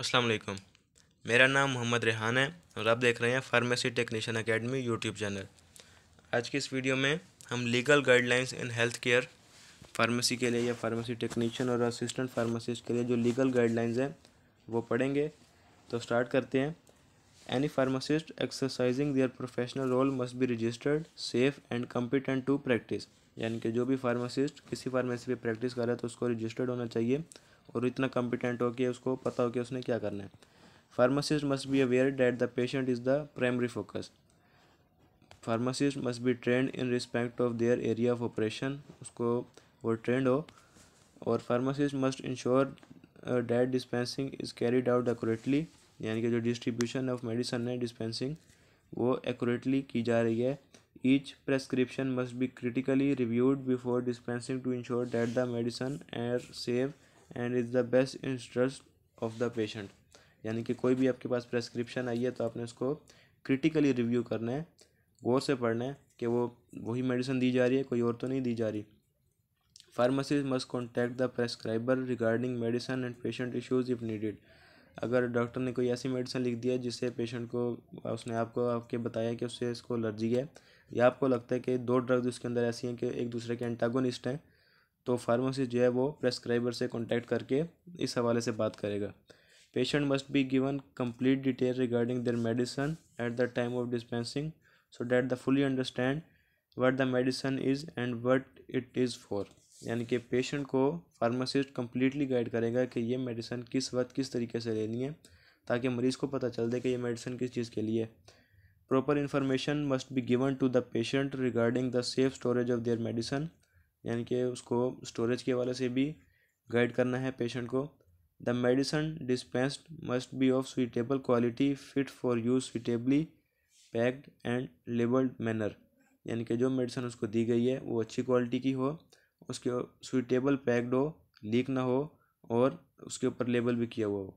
अस्सलाम वालेकुम मेरा नाम मोहम्मद रेहान है और आप देख रहे हैं pharmacy technician academy YouTube channel आज की इस वीडियो में हम legal guidelines in health care pharmacy के लिए या फार्मेसी टेक्नीशियन और असिस्टेंट फार्मासिस्ट के लिए जो लीगल गाइडलाइंस हैं वो पढ़ेंगे तो स्टार्ट करते हैं Any pharmacist exercising their professional role must be registered, safe and competent to practice. यानी कि जो भी फार्मासिस्ट किसी फार्मेसी पे प्रैक्टिस कर रहा है तो उसको रजिस्टर्ड होना चाहिए और इतना कॉम्पिटेंट हो कि उसको पता हो कि उसने क्या करना है pharmacist must be aware that the patient is the primary focus pharmacist must be trained in respect of their area of operation उसको वो ट्रेंड हो और pharmacist must ensure that dispensing is carried out accurately यानी कि जो distribution of medicine है dispensing वो accurately की जा रही है each prescription must be critically reviewed before dispensing to ensure that the medicine and safe and is the best interest of the patient यानी कि कोई भी आपके पास प्रेस्क्रिप्शन आई है तो आपने उसको क्रिटिकली रिव्यू करना है गौर से पढ़ना है कि वो वही मेडिसिन दी जा रही है कोई और तो नहीं दी जा रही pharmacist must contact the prescriber regarding medicine and patient issues if needed अगर डॉक्टर ने कोई ऐसी मेडिसिन लिख दिया जिससे पेशेंट को उसने आपको आपके बताया कि उससे इसको एलर्जी है या आपको लगता है कि दो ड्रग्स उसके अंदर ऐसी हैं कि एक दूसरे के एंटागोनिस्ट हैं तो फार्मासिस्ट जो है वो प्रेस्क्राइबर से कॉन्टैक्ट करके इस हवाले से बात करेगा patient must be given complete detail regarding their medicine at the time of dispensing so that they fully understand what the medicine is and what it is for यानी कि पेशेंट को फार्मासिस्ट कम्प्लीटली गाइड करेगा कि ये medicine किस वक्त किस तरीके से लेनी है ताकि मरीज़ को पता चल दे कि ये मेडिसन किस चीज़ के लिए proper information must be given to the patient regarding the safe storage of their medicine यानी कि उसको स्टोरेज के हवाले से भी गाइड करना है पेशेंट को the medicine dispensed must be of suitable quality fit for use suitably packed and labelled manner यानी कि जो मेडिसन उसको दी गई है वो अच्छी क्वालिटी की हो उसके सुइटेबल पैक्ड हो लीक ना हो और उसके ऊपर लेबल भी किया हुआ हो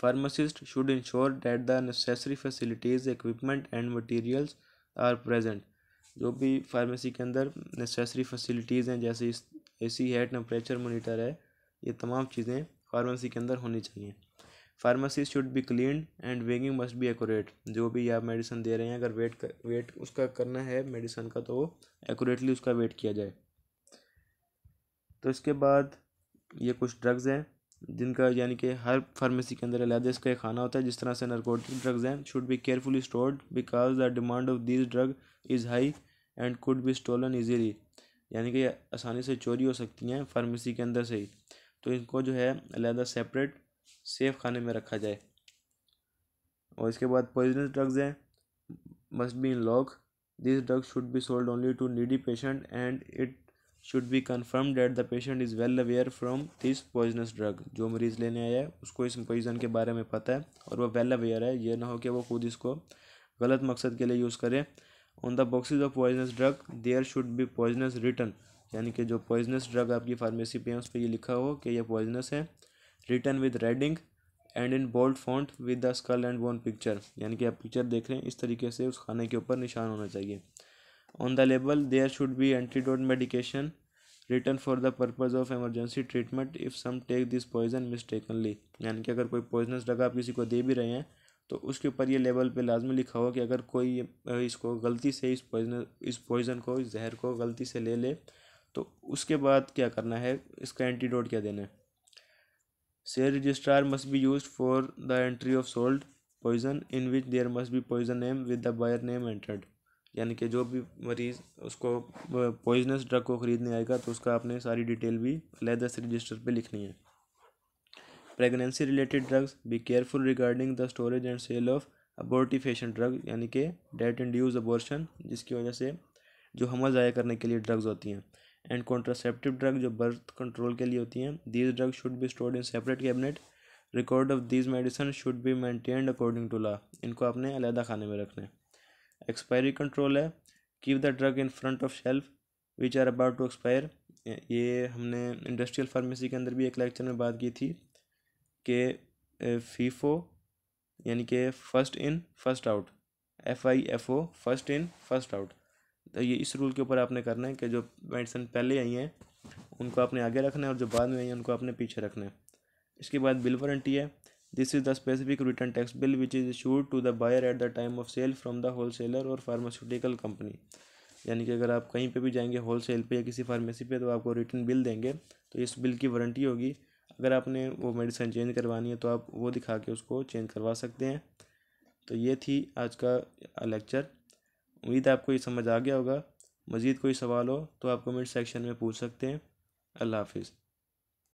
pharmacist should ensure that the necessary facilities equipment and materials are present जो भी फार्मेसी के अंदर नेसेसरी फैसिलिटीज़ हैं जैसे ए सी है टेम्परेचर मोनीटर है ये तमाम चीज़ें फार्मेसी के अंदर होनी चाहिए pharmacy should be clean and weighing must be accurate जो भी आप मेडिसिन दे रहे हैं अगर वेट कर, वेट उसका करना है मेडिसिन का तो एकोरेटली उसका वेट किया जाए तो इसके बाद ये कुछ ड्रग्स हैं जिनका यानी कि हर फार्मेसी के अंदर अलहदा इसका एक खाना होता है जिस तरह से नरकोटिक ड्रग्स हैं should be carefully stored because the demand of this drug is high and could be stolen easily यानी कि आसानी से चोरी हो सकती हैं फार्मेसी के अंदर से ही तो इनको जो है अलहदा सेपरेट सेफ खाने में रखा जाए और इसके बाद पॉइजनस ड्रग्स हैं must be in lock this drugs should be sold only to needy patient and it should be confirm that the patient is well aware from this poisonous drug जो मरीज़ लेने आया है उसको इस पॉइजन के बारे में पता है और वह वेल अवेयर है यह ना हो कि वो खुद इसको गलत मकसद के लिए यूज़ करें on the boxes of poisonous drug there should be poisonous written यानी कि जो पॉइजनस ड्रग आपकी फार्मेसी पे है उस पर यह लिखा हो कि यह पॉइजनस है written with red ink and in bold font with the skull and bone picture यानी कि आप पिक्चर देख रहे हैं इस तरीके से उस खाने के ऊपर निशान होना चाहिए on the label there should be antidote medication written for the purpose of emergency treatment if some take this poison mistakenly यानी कि अगर कोई पॉइजनस ड्रग आप किसी को दे भी रहे हैं तो उसके ऊपर ये लेवल पे लाजमी लिखा हो कि अगर कोई इसको गलती से इस पॉइजन इस पॉइज़न को इस जहर को गलती से ले ले तो उसके बाद क्या करना है इसका एंटीडोट क्या देना है sale registrar must be use for the entry of sold poison in which there must be poison name with the buyer name entered यानी कि जो भी मरीज़ उसको पॉइजनस ड्रग को ख़रीदने आएगा तो उसका आपने सारी डिटेल भी अलहदा से रजिस्टर पर लिखनी है pregnancy related drugs be careful regarding the storage and sale of abortifacient drug यानी कि डेट इंड्यूज अबॉर्शन जिसकी वजह से जो हमल ज़ाया करने के लिए ड्रग्स होती हैं एंड कॉन्ट्रासेप्टिव ड्रग जो बर्थ कंट्रोल के लिए होती हैं these drug should be stored in separate cabinet record of these medicine should be maintained according to law इनको अपने अलहदा खाने में रखना है एक्सपायरी कंट्रोल है keep the drug in front of shelf which are about to expire ये हमने इंडस्ट्रियल फार्मेसी के अंदर भी एक लेक्चर में बात की थी कि फीफो e यानी कि first in first out F I F O first in first out तो ये इस रूल के ऊपर आपने करना है कि जो मेडिसन पहले आई हैं उनको आपने आगे रखना है और जो बाद में आई हैं उनको आपने पीछे रखना है इसके बाद बिल वारंटी है This is the specific written tax bill which is issued to the buyer at the time of sale from the wholesaler or pharmaceutical company. यानी कि अगर आप कहीं पे भी जाएंगे होल सेल पर या किसी फार्मेसी पे तो आपको रिटर्न बिल देंगे तो इस बिल की वारंटी होगी अगर आपने वो मेडिसिन चेंज करवानी है तो आप वो दिखा के उसको चेंज करवा सकते हैं तो ये थी आज का लेक्चर उम्मीद आपको ये समझ आ गया होगा मज़ीद कोई सवाल हो तो आप कमेंट सेक्शन में पूछ सकते हैं अल्लाह हाफिज़